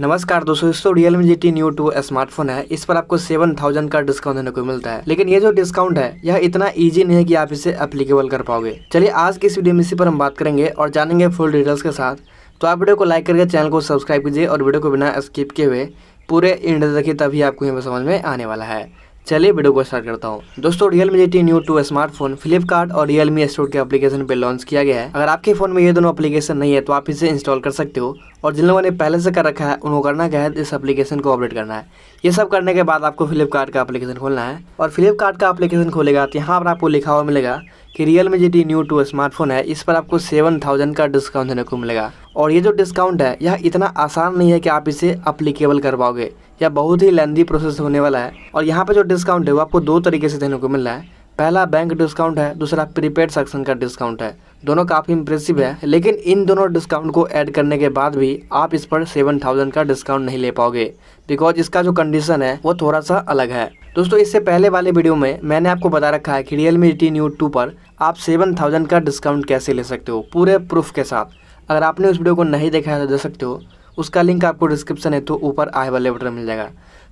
नमस्कार दोस्तों दोस्तों Realme G T Neo two smartphone है इस पर आपको सेवन थाउजेंड का डिस्काउंट देने को मिलता है लेकिन ये जो डिस्काउंट है यह इतना इजी नहीं है कि आप इसे एप्लीकेबल कर पाओगे चलिए आज की इस वीडियो में इसी पर हम बात करेंगे और जानेंगे फुल डिटेल्स के साथ तो आप वीडियो को लाइक करके चैनल को सब्सक्राइब कीजिए और वीडियो को बिना स्किप किए हुए पूरे इंड देखिए तभी आपको यहाँ समझ में आने वाला है चलिए वीडियो को स्टार्ट करता हूँ दोस्तों Realme G Neo two smartphone Flipkart और रियल मी स्टोर के एप्लीकेशन पर लॉन्च किया गया है अगर आपके फोन में ये दोनों एप्लीकेशन नहीं है तो आप इसे इंस्टॉल कर सकते हो और जिन लोगों ने पहले से कर रखा है उनको करना क्या है इस एप्लीकेशन को अपडेट करना है ये सब करने के बाद आपको फ्लिपकार्ट का अपलीकेशन खोलना है और फ्लिपकार्ट का अपलीकेशन खोलेगा तो यहाँ पर आपको लिखा हुआ मिलेगा कि Realme G Neo two smartphone है इस पर आपको सेवन थाउजेंड का डिस्काउंट देने को मिलेगा और ये जो डिस्काउंट है यह इतना आसान नहीं है कि आप इसे अप्लीकेबल कर पाओगे या बहुत ही लेंदी प्रोसेस होने वाला है और यहाँ पर जो डिस्काउंट है वो आपको दो तरीके से देने को मिल रहा है पहला बैंक डिस्काउंट है दूसरा प्रीपेड सेक्शन का डिस्काउंट है दोनों काफ़ी इंप्रेसिव है लेकिन इन दोनों डिस्काउंट को ऐड करने के बाद भी आप इस पर सेवन थाउजेंड का डिस्काउंट नहीं ले पाओगे बिकॉज इसका जो कंडीशन है वो थोड़ा सा अलग है दोस्तों इससे पहले वाले वीडियो में मैंने आपको बता रखा है कि Realme T Neo two पर आप सेवन थाउजेंड का डिस्काउंट कैसे ले सकते हो पूरे प्रूफ के साथ अगर आपने उस वीडियो को नहीं देखा है तो दे सकते हो उसका लिंक आपको डिस्क्रिप्शन है तो ऊपर आए वाले बटन मिल जाएगा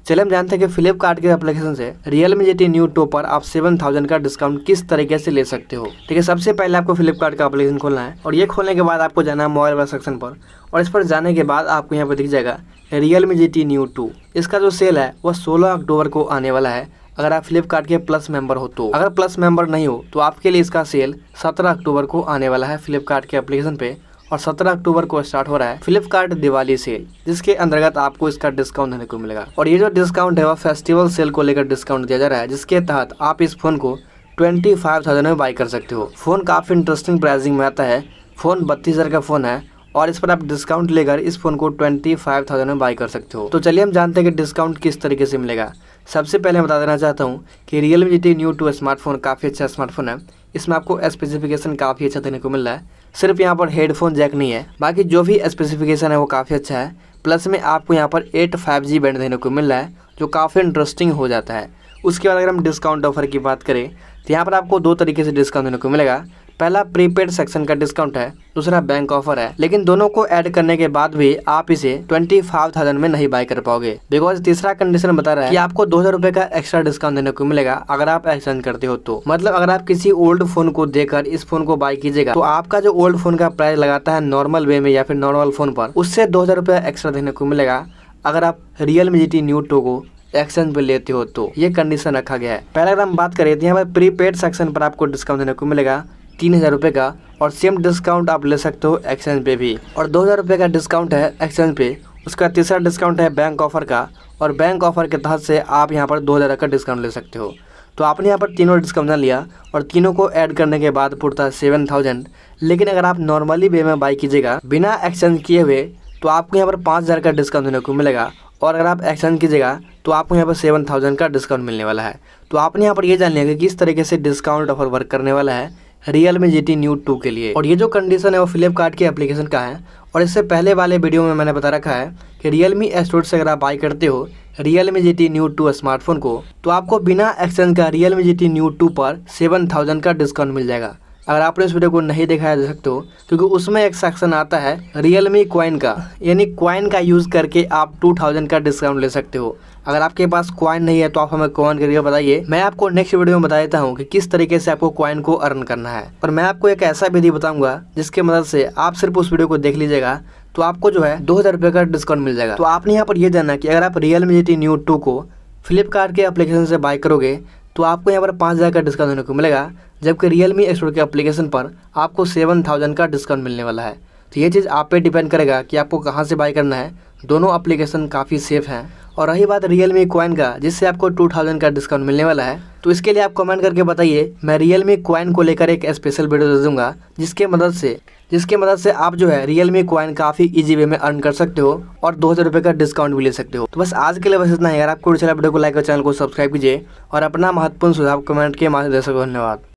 चले हम जानते हैं कि फ्लिपकार्ट के एप्लीकेशन से Realme GT Neo two पर आप सेवन थाउजेंड का डिस्काउंट किस तरीके से ले सकते हो ठीक है सबसे पहले आपको फ्लिपकार्ट का एप्लीकेशन खोलना है और ये खोलने के बाद आपको जाना है मोबाइल वाला सेक्शन पर और इस पर जाने के बाद आपको यहाँ पर दिख जाएगा Realme GT Neo two इसका जो सेल है वह सोलह अक्टूबर को आने वाला है अगर आप फ्लिपकार्ट के प्लस मेंबर हो तो अगर प्लस मेंबर नहीं हो तो आपके लिए इसका सेल 17 अक्टूबर को आने वाला है फ्लिपकार्ट के एप्लीकेशन पे और 17 अक्टूबर को स्टार्ट हो रहा है फ्लिपकार्ट दिवाली सेल जिसके अंतर्गत आपको इसका डिस्काउंट देने को मिलेगा और ये जो डिस्काउंट है वह फेस्टिवल सेल को लेकर डिस्काउंट दिया जा रहा है जिसके तहत आप इस फ़ोन को ट्वेंटी फाइव थाउजेंड में बाई कर सकते हो फ़ोन काफ़ी इंटरेस्टिंग प्राइसिंग में आता है फ़ोन बत्तीस हज़ार का फ़ोन है और इस पर आप डिस्काउंट लेकर इस फ़ोन को ट्वेंटी फाइव थाउजेंड में बाई कर सकते हो तो चलिए हम जानते हैं कि डिस्काउंट किस तरीके से मिलेगा सबसे पहले बता देना चाहता हूँ कि Realme G T Neo two smartphone काफ़ी अच्छा स्मार्टफोन है इसमें आपको स्पेसिफिकेशन काफ़ी अच्छा देने को मिल रहा है सिर्फ यहाँ पर हेडफोन जैक नहीं है बाकी जो भी स्पेसिफिकेशन है वो काफ़ी अच्छा है प्लस में आपको यहाँ पर एट फाइव जी बैंड देने को मिल रहा है जो काफ़ी इंटरेस्टिंग हो जाता है उसके बाद अगर हम डिस्काउंट ऑफर की बात करें तो यहाँ पर आपको दो तरीके से डिस्काउंट देने को मिलेगा पहला प्रीपेड सेक्शन का डिस्काउंट है दूसरा बैंक ऑफर है लेकिन दोनों को ऐड करने के बाद भी आप इसे ट्वेंटी फाइव थाउजेंड में नहीं बाय कर पाओगे बिकॉज तीसरा कंडीशन बता रहा है कि आपको दो हजार रूपए का एक्स्ट्रा डिस्काउंट देने को मिलेगा अगर आप एक्सचेंज करते हो तो मतलब अगर आप किसी ओल्ड फोन को देकर इस फोन को बाय कीजिएगा तो आपका जो ओल्ड फोन का प्राइस लगाता है नॉर्मल वे में या फिर नॉर्मल फोन पर उससे दो हजार रुपया एक्स्ट्रा देने को मिलेगा अगर आप Realme G T Neo two को एक्सचेंज पर लेते हो तो ये कंडीशन रखा गया है पहले अगर हम बात करें तो यहाँ पर प्रीपेड सेक्शन पर आपको डिस्काउंट देने को मिलेगा तीन हज़ार रुपये का और सेम डिस्काउंट आप ले सकते हो एक्सचेंज पे भी और दो हज़ार रुपये का डिस्काउंट है एक्सचेंज पे उसका तीसरा डिस्काउंट है बैंक ऑफर का और बैंक ऑफर के तहत से आप यहाँ पर दो हज़ार का डिस्काउंट ले सकते हो तो आपने यहाँ पर तीनों डिस्काउंट लिया और तीनों को ऐड करने के बाद पुरता सेवन थाउजेंड लेकिन अगर आप नॉर्मली वे में बाई कीजिएगा बिना एक्सचेंज किए हुए तो आपको यहाँ पर पाँच हज़ार का डिस्काउंट देने को मिलेगा और अगर आप एक्सचेंज कीजिएगा तो आपको यहाँ पर सेवन थाउजेंड का डिस्काउंट मिलने वाला है तो आपने यहाँ पर यह जान लिया कि किस तरीके से डिस्काउंट ऑफर वर्क करने वाला है Realme G T Neo two के लिए और ये जो कंडीशन है वो फ्लिपकार्ट की एप्लीकेशन का है और इससे पहले वाले वीडियो में मैंने बता रखा है कि रियल मी स्टोर से अगर आप बाई करते हो Realme G T Neo two smartphone को तो आपको बिना एक्सचेंज का Realme G T Neo two पर सेवन थाउजेंड का डिस्काउंट मिल जाएगा अगर आपने इस वीडियो को नहीं देखा है देख सकते हो क्योंकि उसमें एक सेक्शन आता है रियल मी क्वाइन का यानी क्वाइन का यूज़ करके आप टू थाउजेंड का डिस्काउंट ले सकते हो अगर आपके पास क्वाइन नहीं है तो आप हमें कॉइन करके बताइए मैं आपको नेक्स्ट वीडियो में बता देता हूँ कि किस तरीके से आपको क्वाइन को अर्न करना है और मैं आपको एक ऐसा विधि बताऊंगा जिसके मदद से आप सिर्फ उस वीडियो को देख लीजिएगा तो आपको जो है दो हज़ार रुपये का डिस्काउंट मिल जाएगा तो आपने यहाँ पर यह जाना कि अगर आप Realme G T Neo two को फ्लिपकार्ट के अप्लीकेशन से बाय करोगे तो आपको यहाँ पर पाँच हज़ार का डिस्काउंट देने को मिलेगा जबकि रियल मी स्टोर के अप्लीकेशन पर आपको सेवन थाउजेंड का डिस्काउंट मिलने वाला है तो ये चीज़ आप पे डिपेंड करेगा कि आपको कहाँ से बाय करना है दोनों अप्लीकेशन काफ़ी सेफ हैं और रही बात रियल मी कोइन का जिससे आपको टू थाउजेंड का डिस्काउंट मिलने वाला है तो इसके लिए आप कमेंट करके बताइए मैं रियल मी कोइन को लेकर एक स्पेशल वीडियो दे दूँगा जिसके मदद से जिसकी मदद से आप जो है रियल मी काफ़ी इजी वे में अर्न कर सकते हो और दो हज़ार रुपये का डिस्काउंट भी ले सकते हो तो बस आज के लिए बस इतना ही अगर आपको अच्छा वीडियो को लाइक और चैनल को सब्सक्राइब कीजिए और अपना महत्वपूर्ण सुझाव कमेंट के माध्यम से धन्यवाद